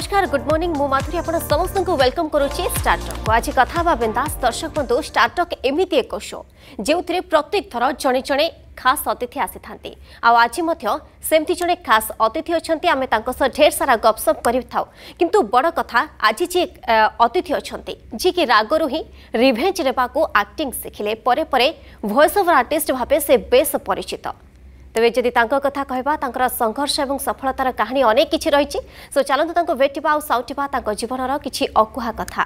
নমস্কার good morning মু মাধুরী আপনার সমস্ত ওয়েলকম করুছি স্টার্টক আজ কথা হওয়া বিন্দাস দর্শক বন্ধু স্টার্টক এমিতি এক শো যে প্রত্যেক থর জনে জনে খাস অতিথি আসি থাকে আজ সেমতি জনে খাস অতিথি অনেক আমি তাঁর ঢের সারা গপসপ করে থাও কিন্তু বড় কথা আজ যে অতিথি অনেক যিকি রাগর হি রিভেঞ্জ নেওয়া আকটিং শিখিলে পরে পরে ভয়েস ওভর আর্টিস্ট ভাবে সে বেশ পরিচিত ତେବେ ଯଦି ତାଙ୍କ କଥା କହିବା ତାଙ୍କର ସଂଘର୍ଷ ଏବଂ ସଫଳତାର କାହାଣୀ ଅନେକ କିଛି ରହିଛି ସୋ ଚାଲନ୍ତୁ ତାଙ୍କୁ ଭେଟିବା ଆଉ ସାଉଟିବା ତାଙ୍କ ଜୀବନର କିଛି ଅକୁହା କଥା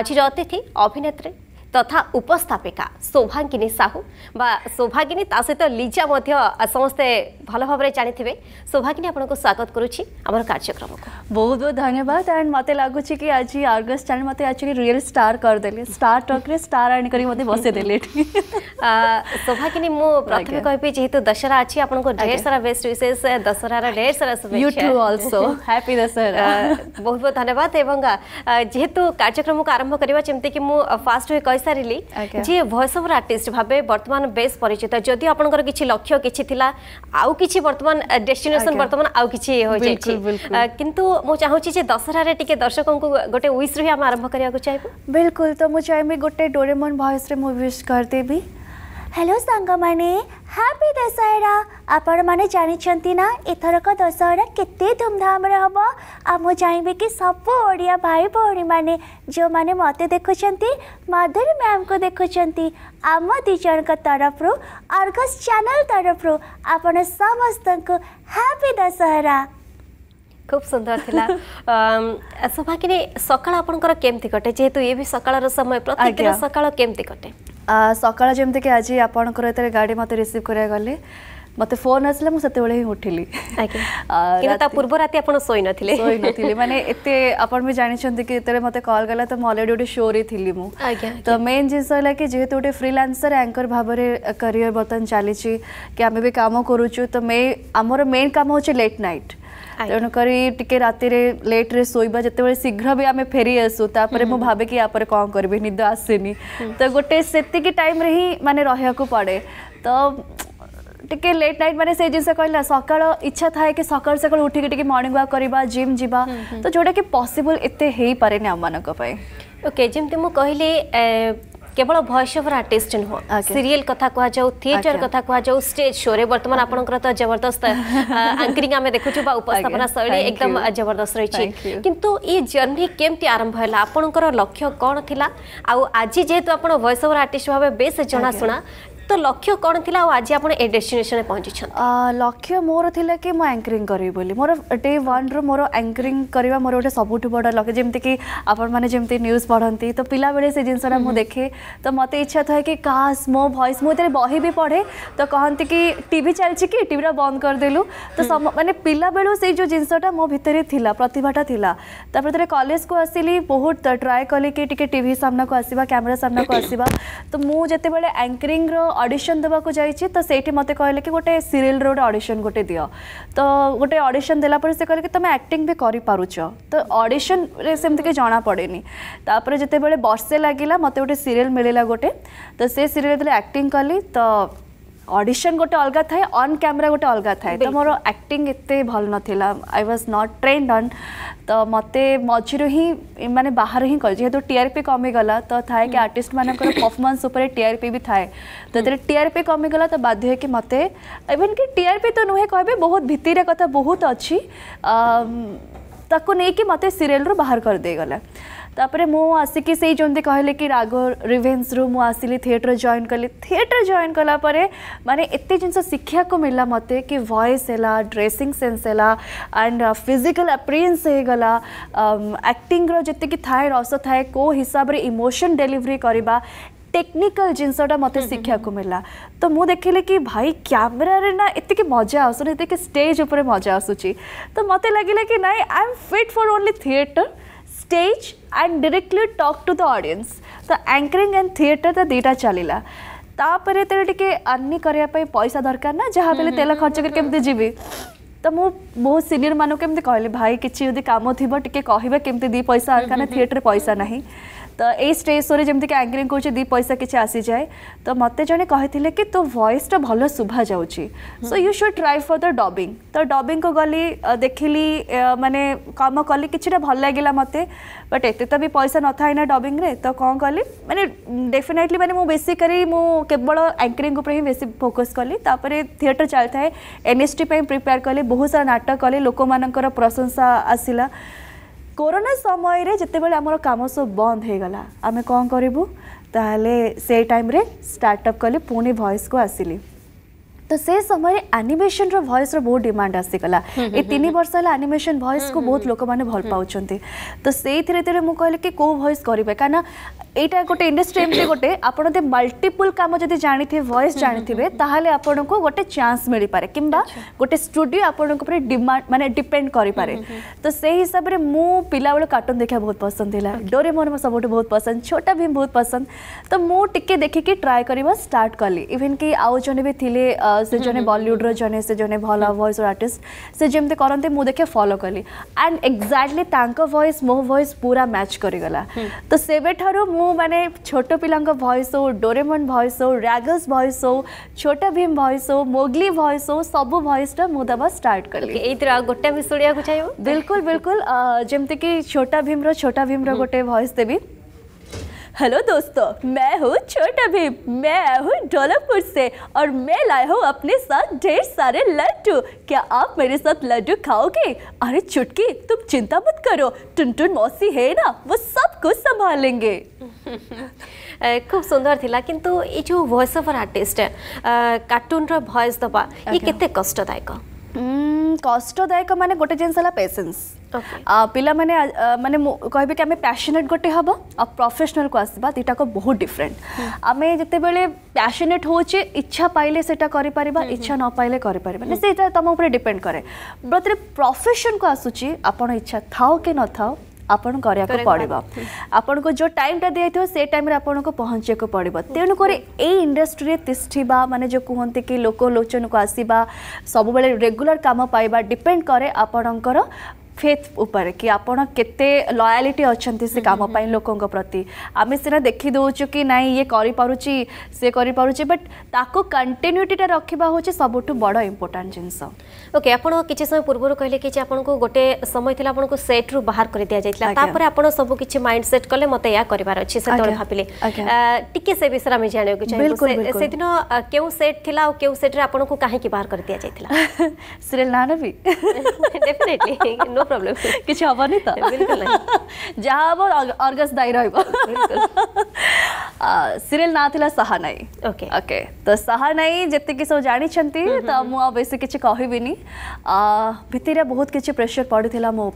ଆଜିର ଅତିଥି ଅଭିନେତ୍ରୀ তথা উপস্থাপিকা শোভাঙ্গিনী সাহু বা শোভাঙ্গিনী তা সহ লিজা মধ্য সমস্তে ভাল ভাবে জাঁথিবে শোভাঙ্গিনী আপনার স্বাগত করুছি আমার কার্যক্রম বহুত বহুত ধন্যবাদ অ্যান্ড মতো লাগুছি কি আজ আর্গস চ্যানেল মতো একচুয়ালি রিয়েল স্টার করেদেলে স্টার টকরে স্টার আনিকি মতো বসাইদেলে এটি শোভাঙ্গিনী মু প্রথমে কবি যেহেতু দশহরা আছে আপনার ঢের সারা বেস্ট উইসেস দশহরার ঢের সারা you too also happy Dussehra বহুত বহুত ধন্যবাদ এবং যেহেতু কার্যক্রমকে আরম্ভ করা যেমতি কি মু ফার্স্ট হয়ে କହିସାରିଲି ଯିଏ ଭଏସ୍ ଓଭର୍ ଆର୍ଟିଷ୍ଟ ଭାବେ ବର୍ତ୍ତମାନ ବେଶ୍ ପରିଚିତ ଯଦି ଆପଣଙ୍କର କିଛି ଲକ୍ଷ୍ୟ କିଛି ଥିଲା ଆଉ କିଛି ବର୍ତ୍ତମାନ ଡେଷ୍ଟିନେସନ୍ ବର୍ତ୍ତମାନ ଆଉ କିଛି ହୋଇଯାଇଛି କିନ୍ତୁ ମୁଁ ଚାହୁଁଛି ଯେ ଦଶହରାରେ ଟିକେ ଦର୍ଶକଙ୍କୁ ଗୋଟେ ୱିସ୍ରୁ ହିଁ ଆମେ ଆରମ୍ଭ କରିବାକୁ ଚାହିଁବୁ ବିଲକୁଲ ତ ମୁଁ ଚାହିଁବି ଗୋଟେ ଡୋରେମନ୍ ଭଏସ୍ରେ ମୁଁ ୱିସ୍ କରିଦେବି ହ୍ୟାଲୋ ସାଙ୍ଗମାନେ ହାପି ଦଶହରା ଆପଣମାନେ ଜାଣିଛନ୍ତି ନା ଏଥରକ ଦଶହରା କେତେ ଧୁମଧାମରେ ହେବ ଆଉ ମୁଁ ଚାହିଁବି କି ସବୁ ଓଡ଼ିଆ ଭାଇ ଭଉଣୀମାନେ ଯେଉଁମାନେ ମୋତେ ଦେଖୁଛନ୍ତି ମାଧୁରୀ ମ୍ୟାମ୍ଙ୍କୁ ଦେଖୁଛନ୍ତି ଆମ ଦୁଇ ଜଣଙ୍କ ତରଫରୁ ଅର୍ଗସ୍ ଚ୍ୟାନେଲ୍ ତରଫରୁ ଆପଣ ସମସ୍ତଙ୍କୁ ହାପି ଦଶହରା খুব সুন্দর লা সৌভাগ্যী সকাল আপনার কেমতি কটে যেহেতু এ বি সকালের সময় প্রত্যেক সকাল কেমতি কটে ସକାଳ ଯେମିତିକି ଆଜି ଆପଣଙ୍କର ଯେତେବେଳେ ଗାଡ଼ି ମୋତେ ରିସିଭ୍ କରିବାକୁ ଗଲେ মতো ফোন আসলে মু সেতবে হি উঠিলি কিন্তু তা পূর্ব রাতে আপন শোই নথিলে শোই নথিলে মানে এতে আপন বি জানিছন্তি কি তেরে মতে কল গলা তো অলরেডি ওটে শো রে থিলি মু তো মেইন জিনিস হলা কি যেহেতু ওটে ফ্রিল্যান্সার অ্যাঙ্কর ভাবরে ক্যারিয়ার বর্তমান চালিছি কি আমি বি কাম করুছু তো মে আমার মেইন কাম হচ্ছে লেট নাইট तेणुक रात लेट्रे शोवा जो शीघ्र भी आम फेरी आसू तापर मुझे भावे कि आप कौन करी निद आसनी तो गोटे से टाइम रे मैंने रहा पड़े तो टे लेट नाइट मैंने से जिस कहला सकाल इच्छा थाए कि सका सका उठिक मर्णिंग वाक जिम जा तो जोटा कि पसबल एत हो पारे आम मानी ओके okay, जमी मुझे कहली केवल भएस ओभर आर्टिस्ट नुह सीरीयल कथा कहु थिएटर कथा कहु स्टेज शो रे बर्तमान आपणकर तो जबरदस्त आंकरिंग आम देखुछु बा उपस्थापना शैली एकदम जबरदस्त रही किंतु ये जर्नी केमती आरंभ है आपणकर लक्ष्य कौन थिला आ आज जेहेतु आपण भएस ओभर आर्टिस्ट भाव बेस जनाशुना तो लक्ष्य कौन थी आज आप ए पहुंची लक्ष्य मोर थी कि मुझे एंकरिंग करी बोली मोर डे वन रु मोर एंकरिंग करवा मोर गोटे सब बड़ लक्ष्य जमीक कि आपण न्यूज़ तो पिला बेले से जिन मुझे देखे तो मत इच्छा थाए कि काश मो वॉइस मुझे बही भी पढे तो कहती कि टी चलछि कि टीवीरा बंद करदेलु तो मानते पिला बेलू से जो जिनसा मो भर थी प्रतिभाटा थी तापर कलेज को आसली बहुत ट्राए कले कि टी सामना को आसवा कैमेरा सामना को आसवा तो मुझे जिते बड़े एंकरिंग ଅଡିସନ୍ ଦେବାକୁ ଯାଇଛି ତ ସେଇଠି ମୋତେ କହିଲେ କି ଗୋଟେ ସିରିଏଲ୍ର ଗୋଟେ ଅଡିସନ୍ ଗୋଟେ ଦିଅ ତ ଗୋଟେ ଅଡିସନ୍ ଦେଲା ପରେ ସେ କହିଲେ କି ତୁମେ ଆକ୍ଟିଂ ବି କରିପାରୁଛ ତ ଅଡିସନ୍ରେ ସେମିତି କିଛି ଜଣାପଡ଼େନି ତାପରେ ଯେତେବେଳେ ବର୍ଷେ ଲାଗିଲା ମୋତେ ଗୋଟେ ସିରିଏଲ୍ ମିଳିଲା ଗୋଟେ ତ ସେ ସିରିଏଲ୍ ଯେତେବେଳେ ଆକ୍ଟିଂ କଲି ତ ଅଡିସନ୍ ଗୋଟେ ଅଲଗା ଥାଏ ଅନ୍ କ୍ୟାମେରା ଗୋଟେ ଅଲଗା ଥାଏ ତ ମୋର ଆକ୍ଟିଂ ଏତେ ଭଲ ନଥିଲା I was not trained on तो मत मझे ही मैंने बाहर ही कर जेहेतु टीआरपी कमीगला तो थाए कि आर्टिस्ट मान परफर्मांस टीआरपी भी थाए तो टीआरपी कमीगला तो बाध्य कि मत इवन कि टीआरपी तो नुहे कह बहुत भितर कथा बहुत अच्छी ताकि नहीं कि मत सीरीयल बाहर करदेगला तापर मु आसिक से जमी कहले कि राघव रिभेन्स रु मु आसली थिएटर जॉइन कली थिएटर जॉइन कला मानते एत जिन शिखा को मिला मत कि वॉइस है ड्रेसिंग सेन्स है एंड फिजिकल हो गला आक्टिंग जितक थाए रस थाए को हिसाब से इमोशन डेलीवरी करवा टेक्निकल जिनसटा मत शिखा को मिला तो मुझे देख ली कि भाई कैमेर ना ये मजा आसुन स्टेज उपर मजा आसूँ तो मत लगे कि ना I am fit for only theatre stage and directly talk to the audience तो एंकरिंग एंड थिएटर तो दुटा चलला तापर तेरे टे अर्निंग करने पैसा दरकार ना जहाँ बेले हम्म, तेल हम्म, खर्च कर हम्म। तो मु बहुत सीनियर मानक कहली भाई किसी जो कम थी टे कह कमी दी पैसा दरकार थिएटर पैसा ना, ना तो ଏଇ ଷ୍ଟେଜ୍ ଶୋରେ ଯେମିତିକି ଆଙ୍କରିଂ କରୁଛି ଦୁଇ ପଇସା କିଛି ଆସିଯାଏ ତ ମୋତେ ଜଣେ କହିଥିଲେ କି ତୋ ଭଏସ୍ଟା ଭଲ ଶୁଭା ଯାଉଛି so you should try for the dubbing ତ ଡବିଂକୁ ଗଲି ଦେଖିଲି ମାନେ କାମ କଲି କିଛିଟା ଭଲ ଲାଗିଲା ମୋତେ ବଟ୍ ଏତେ ତ ବି ପଇସା ନଥାଏ ନା ଡବିଂରେ ତ କ'ଣ କଲି ମାନେ ଡେଫିନେଟଲି ମାନେ ମୁଁ ବେଶୀ କରି ମୁଁ କେବଳ ଆଙ୍କରିଂ ଉପରେ ହିଁ ବେଶୀ ଫୋକସ୍ କଲି ତାପରେ ଥିଏଟର୍ ଚାଲିଥାଏ ଏନ୍ଏସ୍ଟି ପାଇଁ ପ୍ରିପେୟାର କଲି ବହୁତ ସାରା ନାଟକ କଲି ଲୋକମାନଙ୍କର ପ୍ରଶଂସା ଆସିଲା कोरोना समय जितेबले आम कम सब बंद होगा आम कौन करूँ से टाइम स्टार्टअप कले पुणी भॉइस को आसली तो से समय आनिमेसन रस र बहुत डिमांड आसीगला हम्म, ए हम्म, तीन हम्म। वर्ष है आनिमेसन भयस को बहुत लोक मैंने भल पाँच तो से मुझे कहली कि कौ भयस करेंगे कहीं यहाँ गोटे इंडस्ट्री এমতি गोटे আপন मल्टीपुल कम কাম जानते জানিথে ভয়েস জানিথিবে তাহলে আপনকু গোটে চান্স মিলি পারে কিংবা গোটে স্টুডিও আপনকু পরে ডিমান্ড মানে ডিপেন্ড করি পারে তো সেই হিসাবরে মু পিলা বেলো কার্টুন দেখা বহুত পছন্দ सब बहुत पसंद छोटा भी बहुत पसंद तो मुझे टिके देखिकी ट्राए करवा स्टार्ट कली इवन कि आउ जने भी थिले से जन बलीउड्र हम्म, हम्म, हम्म। जने से जन भल वॉइस आर्टिस्ट से जमी करते मु देखे फलो कली एंड एक्जाक्टली तांको मो वॉइस पूरा मैच करी तो सेबे मु ମାନେ ଛୋଟ ପିଲାଙ୍କ ଭଏସ୍ ହଉ ଡୋରେମନ୍ ଭଏସ୍ ହଉ ରାଗସ୍ ଭଏସ୍ ହଉ ଛୋଟ ଭୀମ ଭଏସ୍ ହଉ ମୋଗଲି ଭଏସ୍ ହଉ ସବୁ ଭଏସ୍ଟା ମୁଁ ଦେବା ଷ୍ଟାର୍ଟ କଲି ଏଇଥିରେ ଆଉ ଗୋଟେ ବି ଶୁଣିବାକୁ ଚାହିଁବ ବିଲକୁଲ ବିଲକୁଲ ଯେମିତିକି ଛୋଟ ଭୀମର ଛୋଟ ଭୀମର ଗୋଟେ ଭଏସ୍ ଦେବି हेलो दोस्तों मैं हूँ छोटा भीम मैं आया हूँ ढोलकपुर से और मैं लाया हूँ अपने साथ ढेर सारे लड्डू क्या आप मेरे साथ लड्डू खाओगे अरे चुटकी तुम चिंता मत करो टुन टुन मौसी है ना वो आपको संभालेंगे খুব সুন্দর লা কিন্তু এই যে ভয়েস ওভর আর্টিস্ট কার্টুনর ভয়েস দেবা ই কেতে কষ্টদায়ক কষ্টদায়ক মানে গোটে জিনিস হল পেসেন্স ପିଲାମାନେ ମାନେ ମୁଁ କହିବି କି ଆମେ ପ୍ୟାସନେଟ୍ ଗୋଟେ ହେବ ଆଉ ପ୍ରଫେସନାଲ୍କୁ ଆସିବା ଦୁଇଟାକ ବହୁତ ଡିଫରେଣ୍ଟ ଆମେ ଯେତେବେଳେ ପ୍ୟାସନେଟ୍ ହେଉଛେ ଇଚ୍ଛା ପାଇଲେ ସେଇଟା କରିପାରିବା ଇଚ୍ଛା ନ ପାଇଲେ କରିପାରିବାନି ସେଇଟା ତୁମ ଉପରେ ଡିପେଣ୍ଡ କରେ ବ୍ରତରେ ପ୍ରଫେସନ୍କୁ ଆସୁଛି ଆପଣ ଇଚ୍ଛା ଥାଉ କି ନଥାଉ ଆପଣ କରିବାକୁ ପଡ଼ିବ ଆପଣଙ୍କୁ ଯେଉଁ ଟାଇମ୍ଟା ଦିଆଯାଇଥିବ ସେ ଟାଇମ୍ରେ ଆପଣଙ୍କୁ ପହଞ୍ଚିବାକୁ ପଡ଼ିବ ତେଣୁକରି ଏଇ ଇଣ୍ଡଷ୍ଟ୍ରିରେ ତିଷ୍ଠିବା ମାନେ ଯେଉଁ କୁହନ୍ତି କି ଲୋକଲୋଚନକୁ ଆସିବା ସବୁବେଳେ ରେଗୁଲାର କାମ ପାଇବା ଡିପେଣ୍ଡ କରେ ଆପଣଙ୍କର फेथ उपर कि आपण केते लयालीटी अछंती से काम पई प्रति आमे सिना देखि दउछु कि नाही ये करि पारुची से पारुची बट ताको कंटिन्यूटी टा रखिबा होचे सबटु बड़ इम्पोर्टा जिंस ओके आपण किछि समय पूर्व कहले कि आपण को गोटे समय थिला आपण को सेट रु बाहर कर दिया जाइतला तापर आपण सब किछि माइंड सेट कले मते या करिवार अछि से तळे भाबिले टिके से विषय में जाने से दिन केउ सेट थिला केउ सेट रे आपण को काहे बाहर कर दिया जाइतला सिरियल नानवी डेफिनेटली नो सब प्रब्लम किसी हम नहीं जहाँ हम अर्गस दाई र सीरीयल ना थी सहा नाई ओके ओके तो सहा नाई जी सब जानते तो मुझे किसी कह भीतिर बहुत किसी प्रेसर पड़ा मो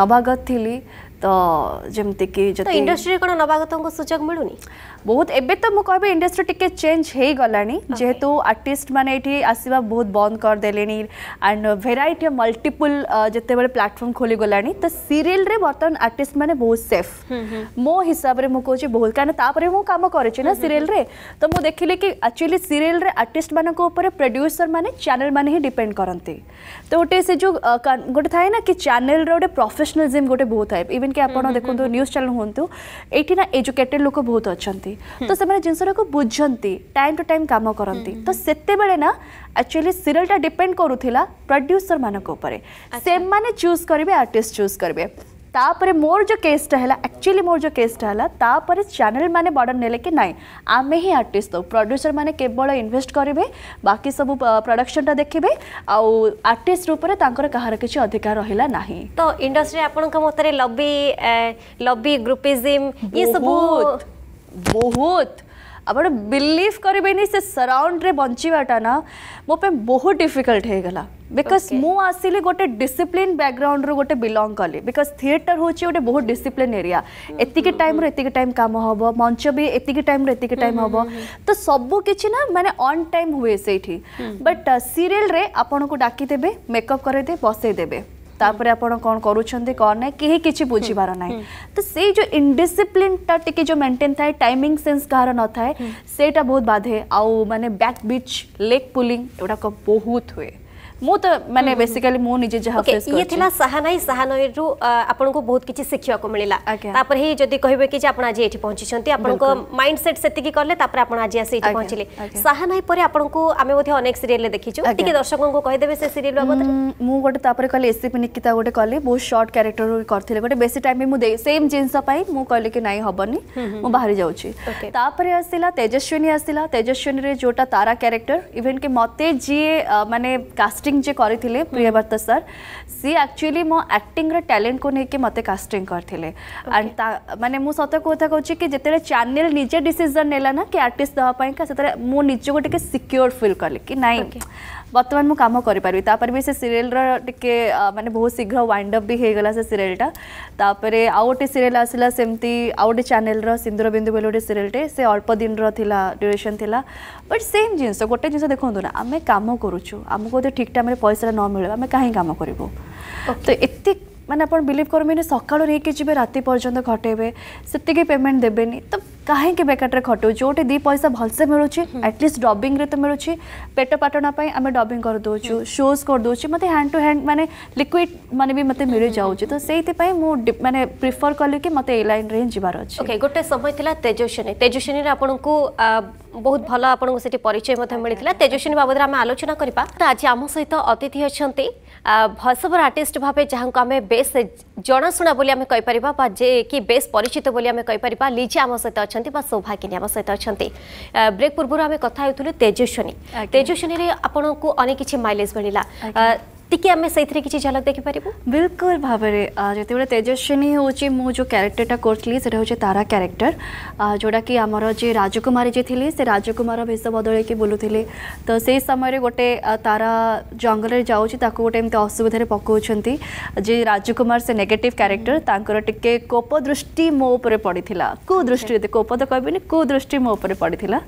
नवागत थी तो जमती कि इंडस्ट्री कौन नवागत सुजोग मिलूनी ବହୁତ ଏବେ ତ ମୁଁ କହିବି ଇଣ୍ଡଷ୍ଟ୍ରି ଟିକେ ଚେଞ୍ଜ ହେଇଗଲାଣି ଯେହେତୁ ଆର୍ଟିଷ୍ଟ ମାନେ ଏଠି ଆସିବା ବହୁତ ବନ୍ଦ କରିଦେଲେଣି ଆଣ୍ଡ ଭେରାଇଟି ମଲ୍ଟିପୁଲ୍ ଯେତେବେଳେ ପ୍ଲାଟଫର୍ମ ଖୋଲିଗଲାଣି ତ ସିରିଏଲ୍ରେ ବର୍ତ୍ତମାନ ଆର୍ଟିଷ୍ଟ ମାନେ ବହୁତ ସେଫ୍ ମୋ ହିସାବରେ ମୁଁ କହୁଛି ବହୁତ କାରଣ ତାପରେ ମୁଁ କାମ କରିଛି ନା ସିରିଏଲ୍ରେ ତ ମୁଁ ଦେଖିଲି କି ଆକ୍ଚୁଆଲି ସିରିଏଲ୍ରେ ଆର୍ଟିଷ୍ଟ ମାନଙ୍କ ଉପରେ ପ୍ରଡ୍ୟୁସର ମାନେ ଚ୍ୟାନେଲ ମାନେ ହିଁ ଡିପେଣ୍ଡ କରନ୍ତି ତ ଗୋଟେ ସେ ଯେଉଁ ଗୋଟେ ଥାଏ ନା କି ଚ୍ୟାନେଲର ଗୋଟେ ପ୍ରଫେସନାଲିଜିମ୍ ଗୋଟେ ବହୁତ ଥାଏ ଇଭେନ୍ କି ଆପଣ ଦେଖନ୍ତୁ ନ୍ୟୁଜ୍ ଚ୍ୟାନେଲ ହୁଅନ୍ତୁ ଏଇଠି ନା ଏଜୁକେଟେଡ଼ ଲୋକ ବହୁତ ଅଛନ୍ତି तो से जिनसटा को बुझती टाइम टू टाइम कम करती तो से ना एक्चुअली सीरीयलटा डिपेंड करूला प्रड्यूसर मानक चूज करेंगे आर्टिस्ट चूज करेंगे तापर मोर जो केसटा है एक्चुअली मोर जो केसटा है चेल मैंने बर्डर ने कि ना आम ही आर्टिस्ट दू प्रड्यूसर मैंने केवल इनभेस्ट करेंगे बाकी सब प्रडक्शन देखिए आउ आर्टिस्ट रूप में कहार किसी अधिकार रहा ना तो इंडस्ट्री आप लबी लबी ग्रुपिजिम ये सब ବହୁତ ଆପଣ ବିଲିଭ୍ କରିବେନି ସେ ସରାଉଣ୍ଡରେ ବଞ୍ଚିବାଟା ନା ମୋ ପାଇଁ ବହୁତ ଡିଫିକଲ୍ଟ ହେଇଗଲା ବିକଜ୍ ମୁଁ ଆସିଲି ଗୋଟେ ଡିସିପ୍ଲିନ୍ ବ୍ୟାକ୍ଗ୍ରାଉଣ୍ଡରୁ ଗୋଟେ ବିଲଙ୍ଗ କଲି ବିକଜ୍ ଥିଏଟର୍ ହେଉଛି ଗୋଟେ ବହୁତ ଡିସିପ୍ଲିନ୍ ଏରିଆ ଏତିକି ଟାଇମ୍ରୁ ଏତିକି ଟାଇମ୍ କାମ ହେବ ମଞ୍ଚ ବି ଏତିକି ଟାଇମ୍ରୁ ଏତିକି ଟାଇମ୍ ହେବ ତ ସବୁ କିଛି ନା ମାନେ ଅନ୍ ଟାଇମ୍ ହୁଏ ସେଇଠି ବଟ୍ ସିରିଏଲ୍ରେ ଆପଣଙ୍କୁ ଡାକିଦେବେ ମେକଅପ୍ କରାଇଦେବେ ବସେଇଦେବେ ତାପରେ ଆପଣ କ'ଣ କରୁଛନ୍ତି କ'ଣ ନାହିଁ କେହି କିଛି ବୁଝିବାର ନାହିଁ ତ ସେଇ ଯେଉଁ ଇନଡିସିପ୍ଲିନଟା ଟିକେ ଯେଉଁ ମେଣ୍ଟେନ୍ ଥାଏ ଟାଇମିଂ ସେନ୍ସ କାହାର ନଥାଏ ସେଇଟା ବହୁତ ବାଧେ ଆଉ ମାନେ ବ୍ୟାକ୍ ବିଚ୍ ଲେଗ୍ ପୁଲିଂ ଏଗୁଡ଼ାକ ବହୁତ ହୁଏ ମୁଁ ତ ମାନେ ବେସିକାଲି ମୁଁ ନିଜେ ଯାହା ଫେସ୍ କରିଛି ଇଏ ଥିଲା ସାହାନାଇ ସାହାନାଇରୁ ଆପଣଙ୍କୁ ବହୁତ କିଛି ଶିଖିବାକୁ ମିଳିଲା ତାପରେ ହିଁ ଯଦି କହିବେ କି ଯେ ଆପଣ ଆଜି ଏଠି ପହଞ୍ଚିଛନ୍ତି ଆପଣଙ୍କ ମାଇଣ୍ଡ ସେଟ୍ ସେତିକି କଲେ ତାପରେ ଆପଣ ଆଜି ଆସି ଏଠି ପହଞ୍ଚିଲେ ସାହାନାଇ ପରେ ଆପଣଙ୍କୁ ଆମେ ମଧ୍ୟ ଅନେକ ସିରିଏଲରେ ଦେଖିଛୁ ଟିକେ ଦର୍ଶକଙ୍କୁ କହିଦେବେ ସେ ସିରିଏଲ ବାବଦରେ ମୁଁ ଗୋଟେ ତାପରେ କଲି ଏସିପି ନିକିତା ଗୋଟେ କଲି ବହୁତ ସର୍ଟ କ୍ୟାରେକ୍ଟର କରିଥିଲି ଗୋଟେ ବେଶୀ ଟାଇମ୍ ବି ମୁଁ ସେମ୍ ଜିନିଷ ପାଇଁ ମୁଁ କହିଲି କି ନାଇଁ ହବନି ମୁଁ ବାହାରି ଯାଉଛି ତାପରେ ଆସିଲା ତେଜସ୍ୱିନୀ ଆସିଲା ତେଜସ୍ୱିନୀରେ ଯୋଉଟା ତାରା କ୍ୟାରେକ୍ଟର ଇଭେନ୍ କି ମୋତେ ଯିଏ ମାନେ କାଷ୍ଟ कास्टिंग जे करते प्रियव्रत सर सी एक्चुअली मो एक्टिंग टैलेंट को लेकिन मत कास्टिंग करते एंड मानते मुझे सत कथा कौन कि जिते चेल निजे डिसीजन नेला ना कि आर्टिस्ट देवाई से मुझे गोटे सिक्योर फिल कली कि नाई বর্তমান মু কাম করিপারি তাপরে বি সে সিরিয়ালর টিকে মানে বহু শীঘ্র ওয়াইন্ড অপ বি হয়েগলা সে সিরিয়ালটা তাপরে আউ গোটে সিরিয়াল আসলা সেমতি আউ গোটে চ্যানেলর সিন্দুর বিন্দু বলে গোটে সিরিয়ালটে সে অল্প দিনর লা ড্যুরেসন লা বট সেম জিনিস গোটে জিনিস দেখুন না আমি কাম করুছু আমি যদি ঠিক টাইমে পয়সাটা ন মিলবে আমি কাহি কাম করবু তো এতে মানে আপনার বিলিভ করবেনি সকাল নিয়ে যাবে রাতে পর্যন্ত ঘটাইবে সেতিকি পেমেন্ট দেবেনি তো କାହିଁକି ବେକାରରେ ଖଟଉଛୁ ଗୋଟେ ଦୁଇ ପଇସା ଭଲସେ ମିଳୁଛି ଆଟଲିଷ୍ଟ ଡବିଂରେ ତ ମିଳୁଛି ପେଟ ପାଟଣା ପାଇଁ ଆମେ ଡବିଂ କରିଦେଉଛୁ ଶୋଜ୍ କରିଦେଉଛୁ ମୋତେ ହ୍ୟାଣ୍ଡ ଟୁ ହ୍ୟାଣ୍ଡ ମାନେ ଲିକ୍ୱିଡ଼ ମାନେ ବି ମୋତେ ମିଳିଯାଉଛି ତ ସେଇଥିପାଇଁ ମୁଁ ମାନେ ପ୍ରିଫର କଲି କି ମୋତେ ଏଇ ଲାଇନ୍ରେ ହିଁ ଯିବାର ଅଛି ଓକେ ଗୋଟେ ସମୟ ଥିଲା ତେଜସ୍ୱିନୀ ତେଜସ୍ୱିନୀରେ ଆପଣଙ୍କୁ ବହୁତ ଭଲ ଆପଣଙ୍କୁ ସେଠି ପରିଚୟ ମଧ୍ୟ ମିଳିଥିଲା ତେଜସ୍ୱିନୀ ବାବଦରେ ଆମେ ଆଲୋଚନା କରିବା ତ ଆଜି ଆମ ସହିତ ଅତିଥି ଅଛନ୍ତି ଭଏସ୍ ଓଭର୍ ଆର୍ଟିଷ୍ଟ ଭାବେ ଯାହାଙ୍କୁ ଆମେ ବେଶ୍ ଜଣାଶୁଣା ବୋଲି ଆମେ କହିପାରିବା ବା ଯେ କି ବେଶ୍ ପରିଚିତ ବୋଲି ଆମେ କହିପାରିବା ଲିଜା ଆମ ସହିତ ଅଛନ୍ତି ଅଛନ୍ତି ବା ସୌଭାଗିନୀ ଆମ ସହିତ ଅଛନ୍ତି ବ୍ରେକ୍ ପୂର୍ବରୁ ଆମେ କଥା ହେଉଥିଲୁ ତେଜସ୍ୱିନୀ ତେଜସ୍ୱିନୀରେ ଆପଣଙ୍କୁ ଅନେକ କିଛି ମାଇଲେଜ୍ ମିଳିଲା ଟିକିଏ ଆମେ ସେଇଥିରେ କିଛି ଝଲକ ଦେଖିପାରିବୁ ବିଲକୁଲ ଭାବରେ ଯେତେବେଳେ ତେଜସ୍ୱିନୀ ହେଉଛି ମୁଁ ଯେଉଁ କ୍ୟାରେକ୍ଟରଟା କରୁଥିଲି ସେଇଟା ହେଉଛି ତାରା କ୍ୟାରେକ୍ଟର ଯେଉଁଟାକି ଆମର ଯେ ରାଜକୁମାରୀ ଯେ ଥିଲେ ସେ ରାଜକୁମାର ଭେଷ ବଦଳେଇକି ବୁଲୁଥିଲେ ତ ସେଇ ସମୟରେ ଗୋଟେ ତାରା ଜଙ୍ଗଲରେ ଯାଉଛି ତାକୁ ଗୋଟେ ଏମିତି ଅସୁବିଧାରେ ପକାଉଛନ୍ତି ଯେ ରାଜକୁମାର ସେ ନେଗେଟିଭ୍ କ୍ୟାରେକ୍ଟର ତାଙ୍କର ଟିକେ କୋପ ଦୃଷ୍ଟି ମୋ ଉପରେ ପଡ଼ିଥିଲା କେଉଁ ଦୃଷ୍ଟି ଯଦି କୋପ ତ କହିବିନି କେଉଁ ଦୃଷ୍ଟି ମୋ ଉପରେ ପଡ଼ିଥିଲା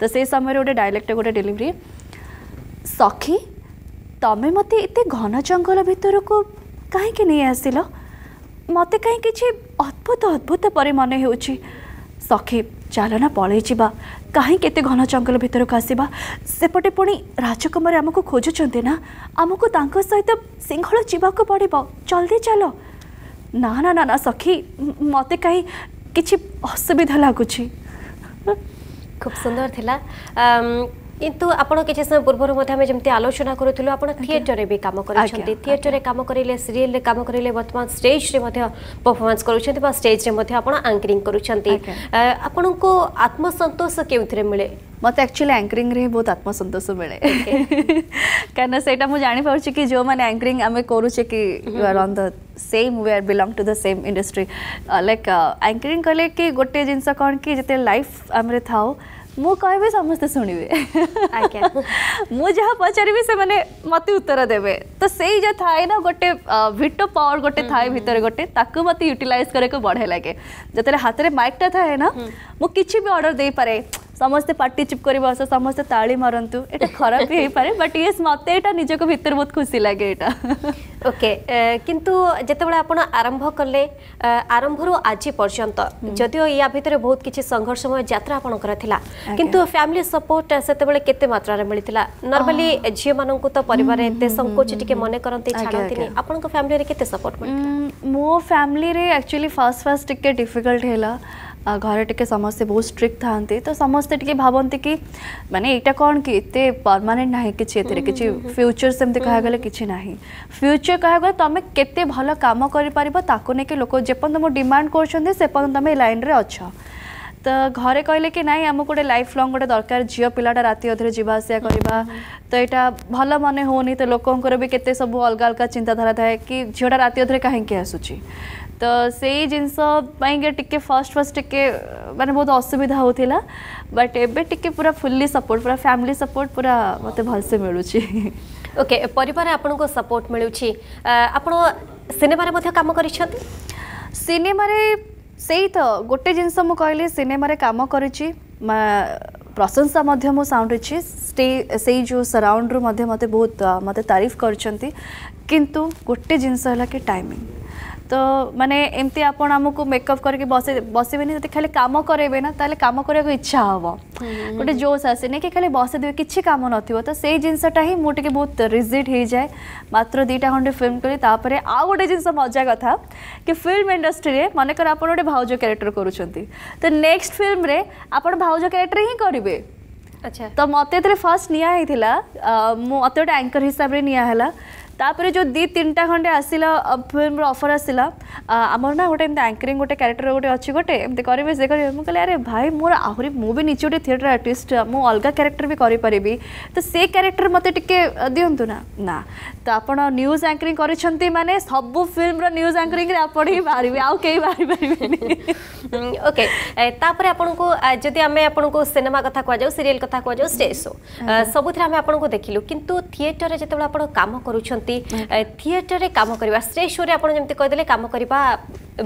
ତ ସେଇ ସମୟରେ ଗୋଟେ ଡାଇଲେକ୍ଟ ଗୋଟେ ଡେଲିଭରି ସଖୀ ତମେ ମୋତେ ଏତେ ଘନ ଜଙ୍ଗଲ ଭିତରକୁ କାହିଁକି ନେଇ ଆସିଲ ମୋତେ କାହିଁ କିଛି ଅଦ୍ଭୁତ ଅଦ୍ଭୁତ ପରି ମନେ ହେଉଛି ସଖୀ ଚାଲନା ପଳେଇଯିବା କାହିଁକି ଏତେ ଘନ ଜଙ୍ଗଲ ଭିତରକୁ ଆସିବା ସେପଟେ ପୁଣି ରାଜକୁମାରୀ ଆମକୁ ଖୋଜୁଛନ୍ତି ନା ଆମକୁ ତାଙ୍କ ସହିତ ସିଂହଳ ଯିବାକୁ ପଡ଼ିବ ଜଲ୍ଦି ଚାଲ ନା ନା ନା ନା ସଖୀ ମୋତେ କାହିଁ କିଛି ଅସୁବିଧା ଲାଗୁଛି খুব সুন্দর লা কিন্তু আপনার কিছু সময় পূর্বর মধ্যে আমি যেমন আলোচনা করুলু আপনার থিয়েটরে বি কাম করছেন থিয়েটরে কাম করলে সিরিয়েলে কাম করলে বর্তমান স্টেজে মধ্যে পরফরমান্স করছেন বা স্টেজে মধ্যে আপনার আঙ্করিং করছেন আপনার আত্মসন্তোষ কেউথে মিলে मत एक्चुअली आंकरिंग रे बहुत आत्मसंतोष मिले कहीं से जापारे कि जो मैंने आंकरिंग आम करुचे कि you are on the same way are belong to the same industry like anchoring कले कि गोटे जिन कौन कि जिते लाइफ आम थाओ ମୁଁ କହିବି ସମସ୍ତେ ଶୁଣିବେ ମୁଁ ଯାହା ପଚାରିବି ସେମାନେ ମୋତେ ଉତ୍ତର ଦେବେ ତ ସେଇ ଯେଉଁ ଥାଏ ନା ଗୋଟେ ଭିଟୋ ପାୱାର ଗୋଟେ ଥାଏ ଭିତରେ ଗୋଟେ ତାକୁ ମୋତେ ୟୁଟିଲାଇଜ୍ କରିବାକୁ ବଢ଼ିଆ ଲାଗେ ଯେତେବେଳେ ହାତରେ ମାଇକ୍ଟା ଥାଏ ନା ମୁଁ କିଛି ବି ଅର୍ଡ଼ର ଦେଇପାରେ ସମସ୍ତେ ପାଟିଚୁପ୍ କରି ବସ ସମସ୍ତେ ତାଳି ମାରନ୍ତୁ ଏଇଟା ଖରାପ ବି ହେଇପାରେ ବଟ୍ ୟେସ୍ ମୋତେ ଏଇଟା ନିଜକୁ ଭିତରେ ବହୁତ ଖୁସି ଲାଗେ ଏଇଟା ଓକେ କିନ୍ତୁ ଯେତେବେଳେ ଆପଣ ଆରମ୍ଭ କଲେ ଆରମ୍ଭରୁ ଆଜି ପର୍ଯ୍ୟନ୍ତ ଯଦିଓ ୟା ଭିତରେ ବହୁତ କିଛି ସଂଘର୍ଷମୟ ଯାତ୍ରା ଆପଣଙ୍କର ଥିଲା କିନ୍ତୁ ଫ୍ୟାମିଲି ସପୋର୍ଟ ସେତେବେଳେ କେତେ ମାତ୍ରାରେ ମିଳିଥିଲା ନର୍ମାଲି ଝିଅମାନଙ୍କୁ ତ ପରିବାରରେ ଏତେ ସଙ୍କୋଚ ଟିକେ ମନେ କରନ୍ତି ଛାଡ଼ନ୍ତିନି ଆପଣଙ୍କ ଫ୍ୟାମିଲିରେ କେତେ ସପୋର୍ଟ ମିଳିଥିଲା ମୋ ଫ୍ୟାମିଲିରେ ଆକ୍ଚୁଆଲି ଫାର୍ଷ୍ଟ ଫାର୍ଷ୍ଟ ଟିକେ ଡିଫିକଲ୍ଟ ହେଲା ଘରେ ଟିକେ ସମସ୍ତେ ବହୁତ ଷ୍ଟ୍ରିକ୍ଟ ଥାନ୍ତି ତ ସମସ୍ତେ ଟିକେ ଭାବନ୍ତି କି ମାନେ ଏଇଟା କ'ଣ କି ଏତେ ପରମାନେଣ୍ଟ ନାହିଁ କିଛି ଏଥିରେ କିଛି ଫ୍ୟୁଚର ସେମିତି କହିବାକୁ ଗଲେ କିଛି ନାହିଁ ଫ୍ୟୁଚର କହିବାକୁ ଗଲେ ତମେ କେତେ ଭଲ କାମ କରିପାରିବ ତାକୁ ନେଇକି ଲୋକ ଯେପର୍ଯ୍ୟନ୍ତ ମୁଁ ଡିମାଣ୍ଡ କରୁଛନ୍ତି ସେପର୍ଯ୍ୟନ୍ତ ତମେ ଏ ଲାଇନ୍ରେ ଅଛ ତ ଘରେ କହିଲେ କି ନାଇଁ ଆମକୁ ଗୋଟେ ଲାଇଫ୍ ଲଙ୍ଗ୍ ଗୋଟେ ଦରକାର ଝିଅ ପିଲାଟା ରାତି ଅଧରେ ଯିବା ଆସିବା କରିବା ତ ଏଇଟା ଭଲ ମନେ ହେଉନି ତ ଲୋକଙ୍କର ବି କେତେ ସବୁ ଅଲଗା ଅଲଗା ଚିନ୍ତାଧାରା ଥାଏ କି ଝିଅଟା ରାତି ଅଧରେ କାହିଁକି ଆସୁଛି ତ ସେଇ ଜିନିଷ ପାଇଁକା ଟିକେ ଫାର୍ଷ୍ଟ ଫାର୍ଷ୍ଟ ଟିକେ ମାନେ ବହୁତ ଅସୁବିଧା ହେଉଥିଲା ବଟ୍ ଏବେ ଟିକେ ପୁରା ଫୁଲି ସପୋର୍ଟ ପୁରା ଫ୍ୟାମିଲି ସପୋର୍ଟ ପୁରା ମୋତେ ଭଲସେ ମିଳୁଛି ଓକେ ପରିବାର ଆପଣଙ୍କୁ ସପୋର୍ଟ ମିଳୁଛି ଆପଣ ସିନେମାରେ ମଧ୍ୟ କାମ କରିଛନ୍ତି ସିନେମାରେ ସେଇ ତ ଗୋଟେ ଜିନିଷ ମୁଁ କହିଲି ସିନେମାରେ କାମ କରିଛି ପ୍ରଶଂସା ମଧ୍ୟ ମୁଁ ସାଉଣ୍ଡିଛି ଷ୍ଟେ ସେଇ ଯେଉଁ ସରାଉଣ୍ଡରୁ ମଧ୍ୟ ମୋତେ ବହୁତ ମୋତେ ତାରିଫ କରିଛନ୍ତି କିନ୍ତୁ ଗୋଟେ ଜିନିଷ ହେଲା କି ଟାଇମିଂ तो माने एमती आपण आमको मेकअप करके बसे बसे बेनी तो खाली कम करेबे ना ताले काम करे को इच्छा होबो हम्म। गोटे जोश आसे ने कि खाली बसे दे किछि काम नथिबो तो सेही जिंसटा ही मुझे बहुत रिजिट हो जाए मात्र दुटा खंडे फिल्म करी तापर आ गोटे जिंस मजा कथ कि फिल्म इंडस्ट्री में मन कर आपण गोटे भाउजो कैरेक्टर करूछंती नेक्स्ट फिल्म रे आपण भाउजो कैरेक्टर ही अच्छा तो मते फर्स्ट निया हेतिला गोटे एंकर हिसाब से निया ତାପରେ ଯେଉଁ ଦୁଇ ତିନିଟା ଖଣ୍ଡେ ଆସିଲା ଫିଲ୍ମର ଅଫର୍ ଆସିଲା ଆମର ନା ଗୋଟେ ଏମିତି ଆଙ୍କରିଂ ଗୋଟେ କ୍ୟାରେକ୍ଟର ଗୋଟେ ଅଛି ଗୋଟେ ଏମିତି କରିବେ ସେ କରିବେ ମୁଁ କହିଲି ଆରେ ଭାଇ ମୋର ଆହୁରି ମୁଁ ବି ନିଜେ ଗୋଟେ ଥିଏଟର ଆର୍ଟିଷ୍ଟ ମୁଁ ଅଲଗା କ୍ୟାରେକ୍ଟର ବି କରିପାରିବି ତ ସେ କ୍ୟାରେକ୍ଟର ମୋତେ ଟିକେ ଦିଅନ୍ତୁ ନା ନା ତ ଆପଣ ନ୍ୟୁଜ୍ ଆଙ୍କରିଂ କରିଛନ୍ତି ମାନେ ସବୁ ଫିଲ୍ମର ନ୍ୟୁଜ୍ ଆଙ୍କରିଂରେ ଆପଣ ହିଁ ବାହାରିବେ ଆଉ କେହି ବାହାରି ପାରିବେନି ଓକେ ତାପରେ ଆପଣଙ୍କୁ ଯଦି ଆମେ ଆପଣଙ୍କୁ ସିନେମା କଥା କୁହାଯାଉ ସିରିଏଲ୍ କଥା କୁହାଯାଉ ଷ୍ଟେଜ୍ ସୋ ସବୁଥିରେ ଆମେ ଆପଣଙ୍କୁ ଦେଖିଲୁ କିନ୍ତୁ ଥିଏଟରରେ ଯେତେବେଳେ ଆପଣ କାମ କରୁଛନ୍ତି ଯେମିତି ଥିଏଟରରେ କାମ କରିବା ଷ୍ଟେଜ୍ ଶୋରେ ଆପଣ ଯେମିତି କହିଦେଲେ କାମ କରିବା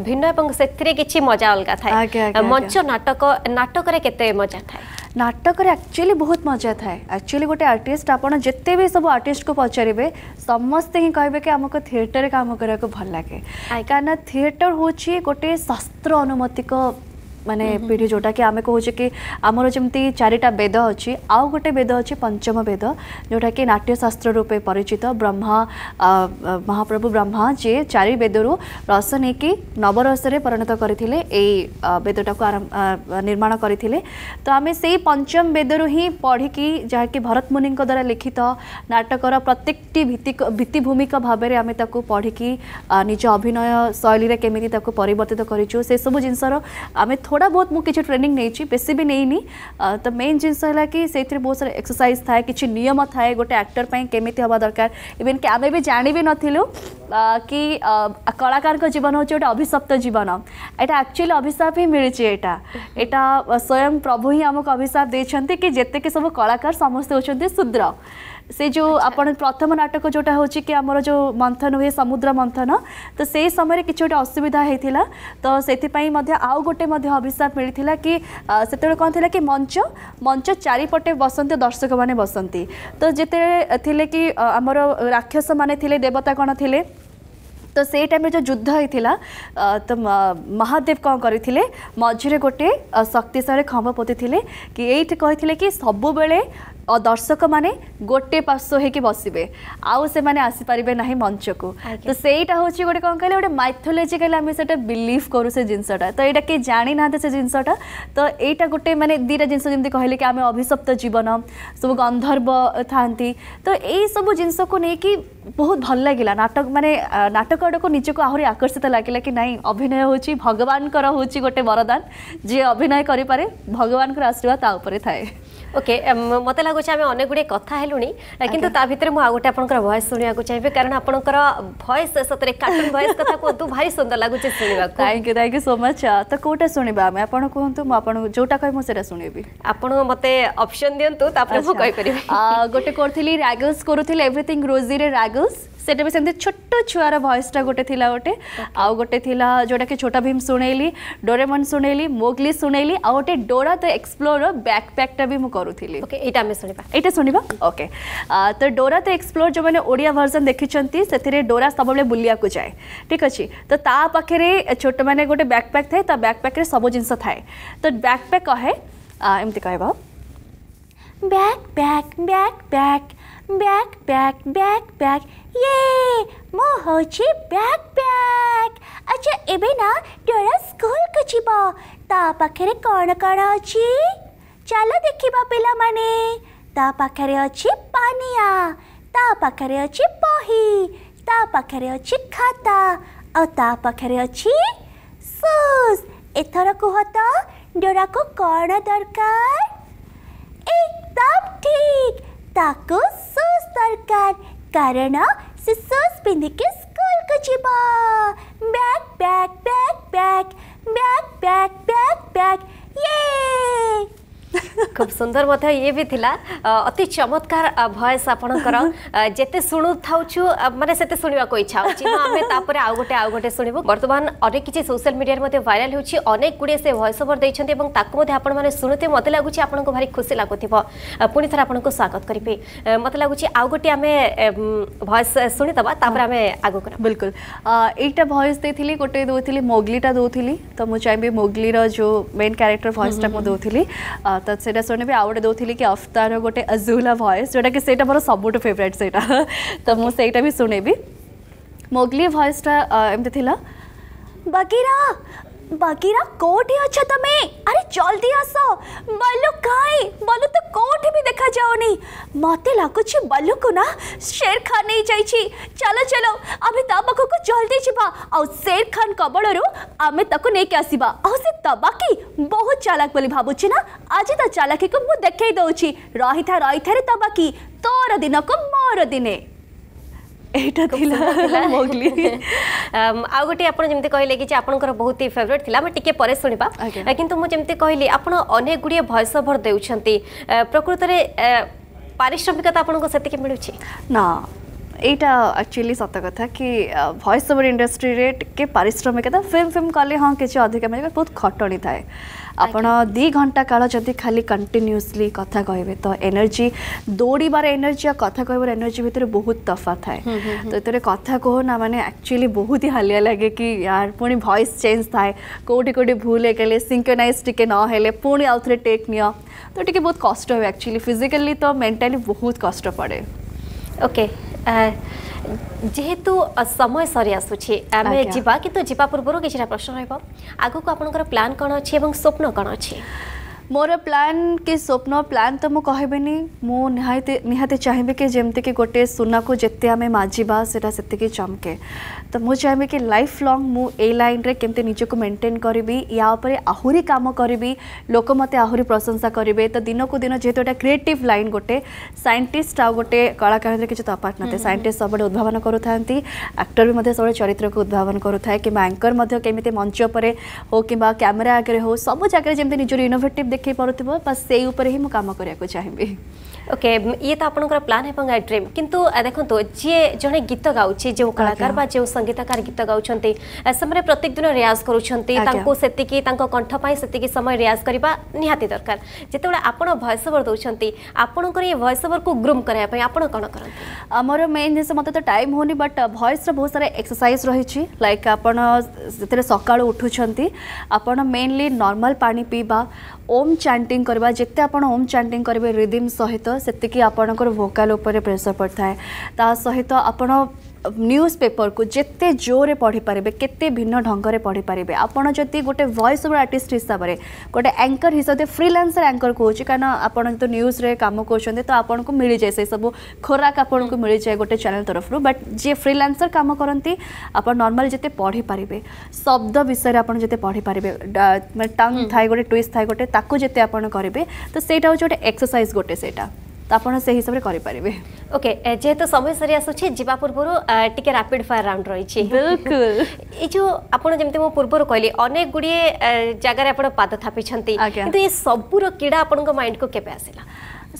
ଭିନ୍ନ ଏବଂ ସେଥିରେ କିଛି ମଜା ଅଲଗା ଥାଏ ମଞ୍ଚ ନାଟକ ନାଟକରେ କେତେ ମଜା ଥାଏ ନାଟକରେ ଆକ୍ଚୁଆଲି ବହୁତ ମଜା ଥାଏ ଆକ୍ଚୁଆଲି ଗୋଟେ ଆର୍ଟିଷ୍ଟ ଆପଣ ଯେତେ ବି ସବୁ ଆର୍ଟିଷ୍ଟକୁ ପଚାରିବେ ସମସ୍ତେ ହିଁ କହିବେ କି ଆମକୁ ଥିଏଟରରେ କାମ କରିବାକୁ ଭଲ ଲାଗେ କାହିଁକିନା ଥିଏଟର ହେଉଛି ଗୋଟେ ଶାସ୍ତ୍ର ଅନୁମତିକ ମାନେ ପିଢ଼ି ଯେଉଁଟାକି ଆମେ କହୁଛେ କି ଆମର ଯେମିତି ଚାରିଟା ବେଦ ଅଛି ଆଉ ଗୋଟେ ବେଦ ଅଛି ପଞ୍ଚମ ବେଦ ଯେଉଁଟାକି ନାଟ୍ୟଶାସ୍ତ୍ର ରୂପେ ପରିଚିତ ବ୍ରହ୍ମା ମହାପ୍ରଭୁ ବ୍ରହ୍ମା ଯିଏ ଚାରି ବେଦରୁ ରସ ନେଇକି ନବରସରେ ପରିଣତ କରିଥିଲେ ଏଇ ବେଦଟାକୁ ନିର୍ମାଣ କରିଥିଲେ ତ ଆମେ ସେଇ ପଞ୍ଚମ ବେଦରୁ ହିଁ ପଢ଼ିକି ଯାହାକି ଭରତ ମୁନିଙ୍କ ଦ୍ୱାରା ଲିଖିତ ନାଟକର ପ୍ରତ୍ୟେକଟି ଭିତ୍ତିକ ଭିତ୍ତିଭୂମିକ ଭାବରେ ଆମେ ତାକୁ ପଢ଼ିକି ନିଜ ଅଭିନୟ ଶୈଳୀରେ କେମିତି ତାକୁ ପରିବର୍ତ୍ତିତ କରିଛୁ ସେସବୁ ଜିନିଷର ଆମେ थोड़ा बहुत मुझे ट्रेनिंग नहीं बेसी भी नहीं तो मेन जिनस है कि से बहुत सारा एक्सरसाइज थाए कि नियम थाए गोटे आक्टर केमी हवा दरकार इवेन कि आम भी जाणी भी नुँ कि कलाकार जीवन हूँ गोटे अभिशप्त जीवन यहाँ एक्चुअली अभिशाप ही मिली यहाँ यहाँ स्वयं प्रभु ही आमको अभिशाप देखते कि जितेक सब कलाकार समस्ते होती शूद्र ସେ ଯେଉଁ ଆପଣ ପ୍ରଥମ ନାଟକ ଯେଉଁଟା ହେଉଛି କି ଆମର ଯେଉଁ ମନ୍ଥନ ହୁଏ ସମୁଦ୍ର ମନ୍ଥନ ତ ସେଇ ସମୟରେ କିଛି ଗୋଟେ ଅସୁବିଧା ହେଇଥିଲା ତ ସେଥିପାଇଁ ମଧ୍ୟ ଆଉ ଗୋଟେ ମଧ୍ୟ ଅଭିଶାପ ମିଳିଥିଲା କି ସେତେବେଳେ କ'ଣ ଥିଲା କି ମଞ୍ଚ ମଞ୍ଚ ଚାରିପଟେ ବସନ୍ତି ଦର୍ଶକମାନେ ବସନ୍ତି ତ ଯେତେବେଳେ ଥିଲେ କି ଆମର ରାକ୍ଷସମାନେ ଥିଲେ ଦେବତାଗଣ ଥିଲେ ତ ସେଇ ଟାଇମ୍ରେ ଯେଉଁ ଯୁଦ୍ଧ ହେଇଥିଲା ତ ମହାଦେବ କ'ଣ କରିଥିଲେ ମଝିରେ ଗୋଟେ ଶକ୍ତିଶାଳୀ ଖମ୍ବ ପୋତିଥିଲେ କି ଏଇଠି କହିଥିଲେ କି ସବୁବେଳେ और दर्शक मैंने गोटे पार्श्व हो बसवे आउ से आसपारे ना मंच को तो सहीटा हूँ गोटे कौन कहले गोटे माइथोलोजिकाल आम से बिलिव करूँ से जिनसटा तो यहाँ किए जाणी ना से जिनसटा तो यहाँ गोटे मैंने दुटा जिन जमी कहले कि आम अभिशप्त जीवन सब गंधर्व था तो यही सब जिनस को लेकिन बहुत भल लगे नाटक मानने नाटक आड़ को निजक आहरी आकर्षित लगे कि ना अभिनय हूँ भगवान हूँ गोटे वरदान जी अभिनय करें भगवान आशीर्वाद ताऊपर थाए ওকে মতো লাগুছে আমি অনেক গুড়িয়ে কথা হেলুনি কিন্তু তা ভিতরে মু আগে আপনার ভয়েস শুণবাক চাইবে কারণ আপনার ভয়েস সতরে কার্টুন ভয়েস কথা কুহতু ভারি সুন্দর লাগুছে শুণবাক thank you thank you so much তো কোটা শুণবা আমি আপনার কুহতু মু আপনার যেটা কই মু সেটা শুণেবি আপনার মতে অপশন দিয়ন্তু তারপরে মু কই করিবি গোটে করছিলি রাগলস করুছিলে এভরিথিং রোজিরে রাগলস সেটা বি সেମିତି ଛୋଟ ଛୁଆର ଭଏସ୍ଟା ଗୋଟେ ଥିଲା ଗୋଟେ ଆଉ ଗୋଟେ ଥିଲା ଯେଉଁଟାକି ଛୋଟା ଭୀମ୍ ଶୁଣେଇଲି ଡୋରେମନ୍ ଶୁଣେଇଲି ମୋଗଲି ଶୁଣେଇଲି ଆଉ ଗୋଟେ ଡୋରା ଦ ଏକ୍ସପ୍ଲୋରର ବ୍ୟାକ୍ ପ୍ୟାକ୍ଟା ବି ମୁଁ କରୁଥିଲି ଓକେ ଏଇଟା ଆମେ ଶୁଣିବା ଏଇଟା ଶୁଣିବା ଓକେ ତ ଡୋରା ଦ ଏକ୍ସପ୍ଲୋର ଯେଉଁମାନେ ଓଡ଼ିଆ ଭର୍ସନ୍ ଦେଖିଛନ୍ତି ସେଥିରେ ଡୋରା ସବୁବେଳେ ବୁଲିବାକୁ ଯାଏ ଠିକ୍ ଅଛି ତ ତା ପାଖରେ ଛୋଟମାନେ ଗୋଟେ ବ୍ୟାକ୍ ପ୍ୟାକ୍ ଥାଏ ତା ବ୍ୟାକ୍ ପ୍ୟାକ୍ରେ ସବୁ ଜିନିଷ ଥାଏ ତ ବ୍ୟାକ୍ ପ୍ୟାକ୍ କହେ ଏମିତି କହିବ back back back back back, back, back, back. Yay! Mo hochi back, back. अच्छा एबे ना तोरा स्कूल को जीव ता पाखरे कौन कौन अछि चलो देखिबा पिला माने ता पाखरे अछि पानिया ता पाखरे अछि बही ता पाखरे अछि खाता और ता पाखरे अछि सूज एथर कह तो डोरा को कौन दरकार एकदम ठीक ताकू ಪ್ರಕಾರ ಕಾರಣ ಸಿಸ್ಸರ್ಸ್ ಬಿಂದಿಕ್ಕೆ ಸ್ಕೂಲ್ ಕಚಿಬ back back back back back back back back ಯೇ খুব সুন্দর মধ্যে ইয়ে বি লা অতি চমৎকার ভয়েস আপনার যেতে শুণু থাউছু মানে সেতে শুণবাকে ইচ্ছা হচ্ছে আমি তাপরে আউ গোটে আউ গোটে শুণবু বর্তমান অনেক কিছু সোশ্যাল মিডিয়ার মধ্যে ভাইরাল হচ্ছে অনেক গুড়িয়ে সে ভয়েস ওভর দিয়েছেন এবং তাকে মধ্যে আপনার মানে শুণুতে মতো লাগুছে আপনার ভারি খুশি লাগুথিব পুনি থরে আপনার স্বাগত করবি মতো লাগুছে আউ গোটে আমি ভয়েস শুণিদবা তাপরে আমি আগুক বিলকুল এইটা ভয়েস দিয়ে গোটে দৌলি মোগলিটা দৌলি তো মু চাইবি মোগলির যে মেন ক্যারেক্টর ভয়েসটা মু দৌলি ତ ସେଇଟା ଶୁଣିବି ଆଉ ଗୋଟେ ଦେଉଥିଲି କି ଅଫ୍ତାର ଗୋଟେ ଅଜୁଲା ଭଏସ୍ ଯେଉଁଟାକି ସେଇଟା ମୋର ସବୁଠୁ ଫେଭରାଇଟ୍ ସେଇଟା ତ ମୁଁ ସେଇଟା ବି ଶୁଣେଇବି ମୋଗଲି ଭଏସ୍ଟା ଏମିତି ଥିଲା ବାକିରା বাকিরা কোটি আছ তুমি আরে জলদি আস বলু কাই বলু তো কোটি বি দেখা যাওনি মতে লাগুছি বলু কো না শের খান নেই যাইছি চলো চলো আমি তা পাখকু জলদি যা আউ শের খান কবলরু আমি তাকে নেইকি আসবা আউ সে তবাকি বহুত চালাক বলে ভাবুছি না আজি তা চালাকিকে মু দেখাই দউছি রহিথা রহিথারে তবাকি তোর দিনক মোর দিনে ଏଇଟା ଥିଲା ମୋଗଲି ଆଉ ଗୋଟେ ଆପଣ ଯେମିତି କହିଲେ କି ଯେ ଆପଣଙ୍କର ବହୁତ ହି ଫେଭରେଟ୍ ଥିଲା ଆମେ ଟିକେ ପରେ ଶୁଣିବା କିନ୍ତୁ ମୁଁ ଯେମିତି କହିଲି ଆପଣ ଅନେକ ଗୁଡ଼ିଏ ଭଏସ୍ ଓଭର୍ ଦେଉଛନ୍ତି ପ୍ରକୃତରେ ପାରିଶ୍ରମିକତା ଆପଣଙ୍କୁ ସେତିକି ମିଳୁଛି ନା ଏଇଟା ଆକ୍ଚୁଆଲି ସତ କଥା କି ଭଏସ୍ ওভর ଇଣ୍ଡଷ୍ଟ୍ରିରେ ଟିକେ ପାରିଶ୍ରମିକତା পারিশ্রমিকতা ফিল্ম କଲେ ହଁ କିଛି কিছু ମିଳିବ ବହୁତ ଖଟଣି ଥାଏ ଆପଣ ଦୁଇ ଘଣ୍ଟା କାଳ ଯଦି ଖାଲି କଣ୍ଟିନ୍ୟୁସଲି କଥା କହିବେ ତ ଏନର୍ଜି ଦୌଡ଼ିବାର ଏନର୍ଜି ଆଉ କଥା କହିବାର ଏନର୍ଜି ଭିତରେ ବହୁତ ତଫା ଥାଏ ତ ଏଥିରେ କଥା କହୁନା ମାନେ ଆକ୍ଚୁଆଲି ବହୁତ ହି ହାଲିଆ ଲାଗେ କି ୟାର ପୁଣି ଭଏସ୍ ଚେଞ୍ଜ ଥାଏ କେଉଁଠି କେଉଁଠି ଭୁଲ ହେଇଗଲେ ସିଙ୍କନାଇଜ୍ ଟିକେ ନହେଲେ ପୁଣି ଆଉଥରେ ଟେକ୍ ନିଅ ତ ଟିକେ ବହୁତ କଷ୍ଟ ହୁଏ ଆକ୍ଚୁଆଲି ଫିଜିକାଲି ତ ମେଣ୍ଟାଲି ବହୁତ କଷ୍ଟ ପଡ଼େ ଓକେ যেহেতু সময় সরি আসুছি আমি যা কিন্তু যা পূর্ব কিছু প্রশ্ন রহব আগুক আপনার প্লান কণ অ এবং স্বপ্ন কণ অ ମୋର ପ୍ଲାନ୍ କି ସ୍ୱପ୍ନ ପ୍ଲାନ୍ ତ ମୁଁ କହିବିନି ମୁଁ ନିହାତି ନିହାତି ଚାହିଁବି କି ଯେମିତିକି ଗୋଟେ ସୁନାକୁ ଯେତେ ଆମେ ମାଜିବା ସେଇଟା ସେତିକି ଚମକେ ତ ମୁଁ ଚାହିଁବି କି ଲାଇଫ୍ ଲଙ୍ଗ୍ ମୁଁ ଏଇ ଲାଇନ୍ରେ କେମିତି ନିଜକୁ ମେଣ୍ଟେନ୍ କରିବି ୟା ଉପରେ ଆହୁରି କାମ କରିବି ଲୋକ ମୋତେ ଆହୁରି ପ୍ରଶଂସା କରିବେ ତ ଦିନକୁ ଦିନ ଯେହେତୁ ଏଇଟା କ୍ରିଏଟିଭ୍ ଲାଇନ୍ ଗୋଟେ ସାଇଣ୍ଟିଷ୍ଟ ଆଉ ଗୋଟେ କଳାକାର ଭିତରେ କିଛି ତଫାତ ନଥାଏ ସାଇଣ୍ଟିଷ୍ଟ ସବୁବେଳେ ଉଦ୍ଭାବନ କରୁଥାନ୍ତି ଆକ୍ଟର ବି ମଧ୍ୟ ସବୁବେଳେ ଚରିତ୍ରକୁ ଉଦ୍ଭାବନ କରୁଥାଏ କିମ୍ବା ଆଙ୍କର ମଧ୍ୟ କେମିତି ମଞ୍ଚ ଉପରେ ହଉ କିମ୍ବା କ୍ୟାମେରା ଆଗରେ ହଉ ସବୁ ଜାଗାରେ ଯେମିତି ନିଜର ଇନୋଭେଟିଭ୍ ଦେଖାଇ ପାରୁଥିବ ବାସ୍ ସେଇ ଉପରେ ହିଁ ମୁଁ କାମ କରିବାକୁ ଚାହିଁବି ओके ये तो आपंकर प्लान है आई ड्रीम किंतु देखो जी तो, जन गीत गाँव जो कलाकार जो संगीतकार गीत गाँव से प्रत्येक दिन रियाज करुँचकी समय रियाज करवा नि दरकार जिते आपड़ भयस ओवर दौरान आपण भयस ओवर को ग्रुम कराइप कौन कर मोर मेन जिस मत तो टाइम हो बट भयस बहुत सारा एक्सरसाइज रही लाइक आपत सका उठुं आप मेनली नर्माल पा पीवा ओम चैंटिंग करवा जिते आप ओम चैंटिंग करेंगे रिदिम सहित ସେତିକି ଆପଣଙ୍କର ଭୋକାଲ୍ ଉପରେ ପ୍ରେସର୍ ପଡ଼ିଥାଏ ତା ସହିତ ଆପଣ न्यूज पेपर को जिते जोर में पढ़ी पारे के भिन्न ढंग पढ़ी पारे आपड़ जदि गोटे भएस ओवर आर्टिस्ट हिसाब से गोटे एंकर हिसाब से फ्रिलांसर एंकर कहूँ कारण आपड़ तो न्यूज्रे कम कर तो आपन को मिल जाए से सब खोराक आपन को मिल जाए गोटे चैनल तरफ बट जी फ्रिलांसर कम करती आप नर्माल जिते पढ़ी पारे शब्द विषय आप जिते पढ़ी पारे मैं टंग थाए गोटे ट्विस्ट थाए गोटे जिते आप करेंगे तो सहीटा हूँ गोटे एक्सरसाइज गोटे ସେଇଟା তো আপনার সেই হিসাবে করে পারিবে ওকে যেহেতু সময় সরি আসুছি যা পূর্ব টিকে রাপিড ফায়ার রাউন্ড রয়েছে বিলকুল এই যে আপনার যেমন মু পূর্ব কহিলি অনেক গুড়িয়ে জায়গায় আপনার পাদ থাপিছেন কিন্তু এই সবুর ক্রীড়া আপনার মাইন্ড কু কেবে আসিলা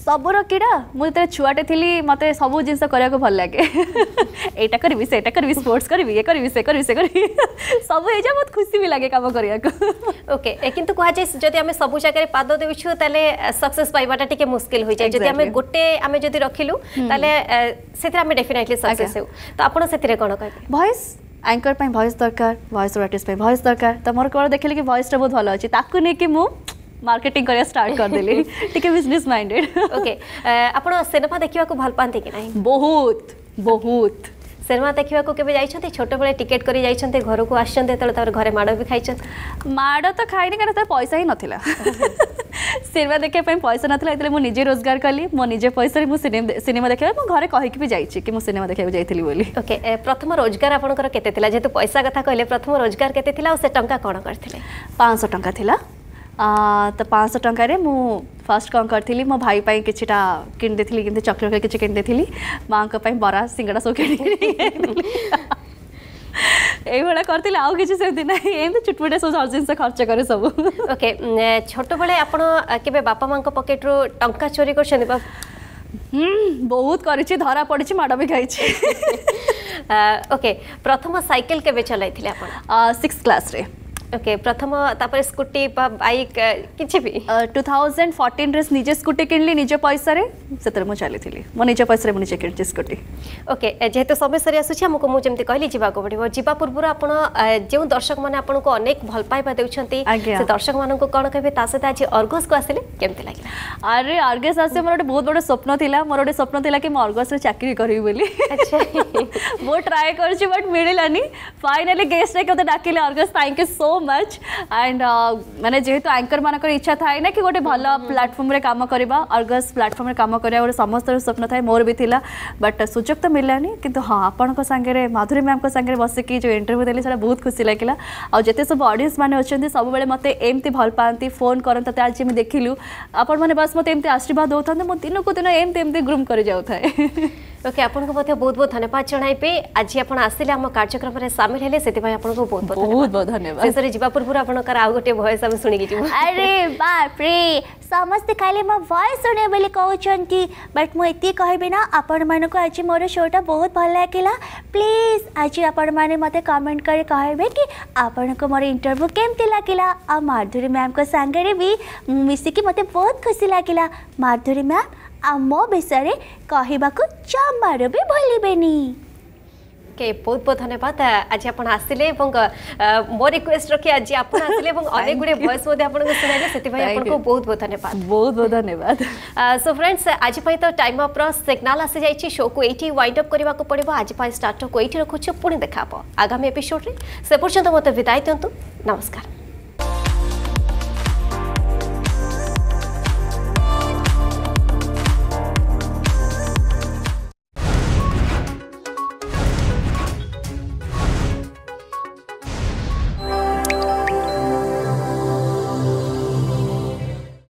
ସବୁର କ୍ରୀଡ଼ା ମୁଁ ଯେତେବେଳେ ଛୁଆଟେ ଥିଲି ମୋତେ ସବୁ ଜିନିଷ କରିବାକୁ ଭଲ ଲାଗେ ଏଇଟା କରିବି ସେଇଟା କରିବି ସ୍ପୋର୍ଟସ୍ କରିବି ଇଏ କରିବି ସେ କରିବି ସେ କରିବି ସବୁ ହେଇଯାଏ ବହୁତ ଖୁସି ବି ଲାଗେ କାମ କରିବାକୁ ଓକେ କିନ୍ତୁ କୁହାଯାଏ ଯଦି ଆମେ ସବୁ ଜାଗାରେ ପାଦ ଦେଉଛୁ ତାହେଲେ ସକ୍ସେସ୍ ପାଇବାଟା ଟିକେ ମୁସ୍କିଲ ହୋଇଯାଏ ଯଦି ଆମେ ଗୋଟେ ଆମେ ଯଦି ରଖିଲୁ ତାହେଲେ ସେଥିରେ ଆମେ ଡେଫିନେଟଲି ସକ୍ସେସ୍ ହେଉ ତ ଆପଣ ସେଥିରେ କ'ଣ କହିବେ ଭଏସ୍ ଆଙ୍କର ପାଇଁ ଭଏସ୍ ଦରକାର ଭଏସ୍ ରାଟିସ୍ ପାଇଁ ଭଏସ୍ ଦରକାର ତ ମୋର କ'ଣ ଦେଖିଲେ କି ଭଏସ୍ଟା ବହୁତ ଭଲ ଅଛି ତାକୁ ନେଇକି ମୁଁ ମାର୍କେଟିଂ କରିବା ଷ୍ଟାର୍ଟ କରିଦେଲି ଟିକେ ବିଜନେସ୍ ମାଇଣ୍ଡେଡ୍ ଓକେ ଆପଣ ସିନେମା ଦେଖିବାକୁ ଭଲ ପାଆନ୍ତି କି ନାହିଁ ବହୁତ ବହୁତ ସିନେମା ଦେଖିବାକୁ କେବେ ଯାଇଛନ୍ତି ଛୋଟବେଳେ ଟିକେଟ୍ କରି ଯାଇଛନ୍ତି ଘରକୁ ଆସିଛନ୍ତି ଯେତେବେଳେ ତାପରେ ଘରେ ମାଡ଼ ବି ଖାଇଛନ୍ତି ମାଡ଼ ତ ଖାଇନି କାରଣ ସେତେବେଳେ ପଇସା ହିଁ ନଥିଲା ସିନେମା ଦେଖିବା ପାଇଁ ପଇସା ନଥିଲା ଏଥିରେ ମୁଁ ନିଜେ ରୋଜଗାର କଲି ମୋ ନିଜ ପଇସାରେ ମୁଁ ସିନେମା ଦେଖିବା ମୁଁ ଘରେ କହିକି ବି ଯାଇଛି କି ମୁଁ ସିନେମା ଦେଖିବାକୁ ଯାଇଥିଲି ବୋଲି ଓକେ ପ୍ରଥମ ରୋଜଗାର ଆପଣଙ୍କର କେତେ ଥିଲା ଯେହେତୁ ପଇସା କଥା କହିଲେ ପ୍ରଥମ ରୋଜଗାର କେତେ ଥିଲା ଆଉ ସେ ଟଙ୍କା କ'ଣ କରିଥିଲେ ପାଞ୍ଚଶହ ଟଙ୍କା ଥିଲା ତ ପାଞ୍ଚଶହ ଟଙ୍କାରେ ମୁଁ ଫାର୍ଷ୍ଟ କ'ଣ କରିଥିଲି ମୋ ଭାଇ ପାଇଁ କିଛିଟା କିଣିଦେଇଥିଲି କେମିତି ଚକଲେଟ୍ କିଛି କିଣିଦେଇଥିଲି ମାଆଙ୍କ ପାଇଁ ବରା ସିଙ୍ଗଡ଼ା ସବୁ କିଣିଥିଲି এইভাবে করলে আউ কিছু সেমতি না এমনি চুটপুটে সব জিনিস খরচ করে সব ওকে ছোটবেলে আপনার কেবে বাপা মাঙ্ক পকেটরু টঙ্কা চোরি করছেন বা বহুত করেছি ধরা পড়েছি মাড় বি খাইছি ওকে প্রথম সাইকেল কেবে চলাইলে আপনার সিক্স ক্লাসে ओके प्रथम तापर स्कूटी बा बाइक किछि भी 2014 रे निजे स्कूटी किनली निजे पैसा रे सेतरे मो चली थिली मो निजे पैसा रे मो निजे किनछि स्कूटी ओके जेहेतु समय सरी आसुछि हमको मु जेमति कहली जीवा को पड़िबो जीवा पूर्व आपण जे दर्शक माने आपण को अनेक भल पाइबा देउछंती से दर्शक मानन को कोन कहबे ता सते अर्गस को आसिले केमति लागिला अरे अर्गस आसे मोर बहुत बड़ स्वप्न थिला मोर स्वप्न थिला कि मो अर्गस रे चाकरी करबी बोली अच्छा मो ट्राई करछि बट मिलिलानी फाइनली गेस्ट रे कते डाकिले अर्गस thank you so much and मैंने जेहेतु आंकर मानकर इच्छा थाए ना कि गोटे भल प्लाटफर्म काम करवा अर्गस प्लाटफर्म रे काम करवा समस्त स्वप्न था मोर भी थिला बट सुजोग तो मिललानी किंतु हाँ आपन को संगे माधुरी मैम को संगे बसिकी जो इंटरव्यू देली सेटा बहुत खुशी लागिला आ जते सब ऑडियंस मैंने अछंती सब बेले मते एमती भल पाती फोन करते आज मैं देखिलु आपन बस मते एमती आशीर्वाद दउथन मो दिन को दिन एम एमती ग्रूम कर जाउ थाए ओके आपको बहुत बहुत धन्यवाद जनईबे आज आप आसिले आम कार्यक्रम में सामिल है से आपको बहुत बहुत धन्यवाद शेष जावा पूर्व आप गोटे भयस आम शुणी अरे बाप रे समस्त खाली मो भुणे कहते बट मुझे ये कहबी ना आपण मन को आज मोर शोटा बहुत भल लगला प्लीज आज आपने मत कमेंट कर कहे कि आपण को मोर इंटरव्यू केमती लगला आ माधुरी मैम को सांगे भी मिसिकी मत बहुत खुशी लगला माधुरी मैम ଆଉ ମୋ ବିଷୟରେ କହିବାକୁ ଜମାରୁ ବି ଭୁଲିବେନି ওকে বহুত বহুত ধন্যবাদ আজি আপনার আসলে এবং মো রিকোয়েস্ট রক্ষে আজি আপনার আসলে এবং অনেক গুড়ে ভয়েস মধ্যে আপনার শুনাইলে সেপাই আপনার বহুত বহুত ধন্যবাদ বহুত বহুত ধন্যবাদ সো ফ্রেন্ডস আজি পাই তো টাইম অফ সিগনাল আসি যাই শো কু এইটি ওয়াইন্ড অফ করা পড়ব আজি পাই স্টার্ট কু এইটি রখুছ পুঁ দেখা হব আগামী এপিসোডে সে পর্যন্ত মতো বিদায় দিও নমস্কার